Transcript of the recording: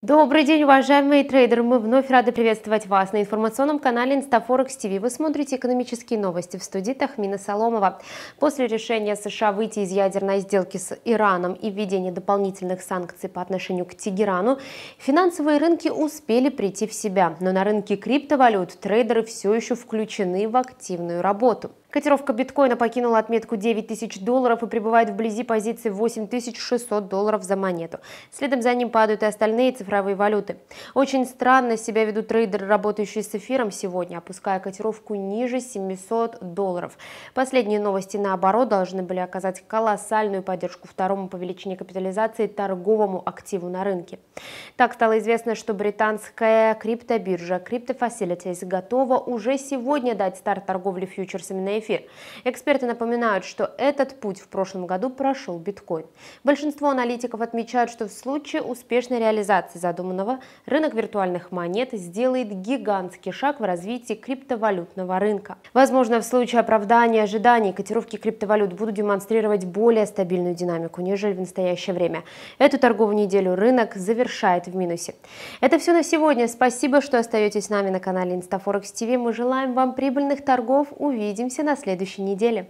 Добрый день, уважаемые трейдеры! Мы вновь рады приветствовать вас на информационном канале Инстафорекс ТВ. Вы смотрите экономические новости в студии Тахмина Соломова. После решения США выйти из ядерной сделки с Ираном и введения дополнительных санкций по отношению к Тегерану, финансовые рынки успели прийти в себя, но на рынке криптовалют трейдеры все еще включены в активную работу. Котировка биткоина покинула отметку 9000 долларов и пребывает вблизи позиции 8600 долларов за монету. Следом за ним падают и остальные цифровые валюты. Очень странно себя ведут трейдеры, работающие с эфиром сегодня, опуская котировку ниже 700 долларов. Последние новости, наоборот, должны были оказать колоссальную поддержку второму по величине капитализации торговому активу на рынке. Так стало известно, что британская криптобиржа Crypto Facilities готова уже сегодня дать старт торговли фьючерсами на эфир эфир. Эксперты напоминают, что этот путь в прошлом году прошел биткоин. Большинство аналитиков отмечают, что в случае успешной реализации задуманного рынок виртуальных монет сделает гигантский шаг в развитии криптовалютного рынка. Возможно, в случае оправдания ожиданий котировки криптовалют будут демонстрировать более стабильную динамику, нежели в настоящее время. Эту торговую неделю рынок завершает в минусе. Это все на сегодня. Спасибо, что остаетесь с нами на канале InstaForex TV. Мы желаем вам прибыльных торгов. Увидимся на на следующей неделе.